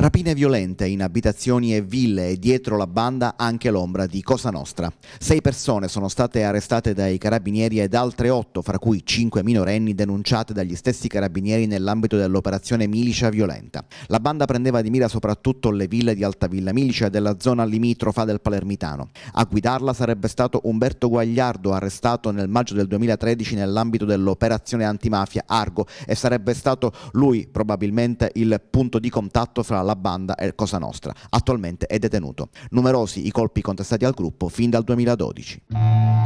Rapine violente in abitazioni e ville e dietro la banda anche l'ombra di Cosa Nostra. Sei persone sono state arrestate dai carabinieri ed altre otto, fra cui cinque minorenni denunciate dagli stessi carabinieri nell'ambito dell'operazione Milicia Violenta. La banda prendeva di mira soprattutto le ville di Altavilla Milicia e della zona limitrofa del Palermitano. A guidarla sarebbe stato Umberto Guagliardo, arrestato nel maggio del 2013 nell'ambito dell'operazione antimafia Argo e sarebbe stato lui probabilmente il punto di contatto fra la alla banda Cosa Nostra. Attualmente è detenuto. Numerosi i colpi contestati al gruppo fin dal 2012.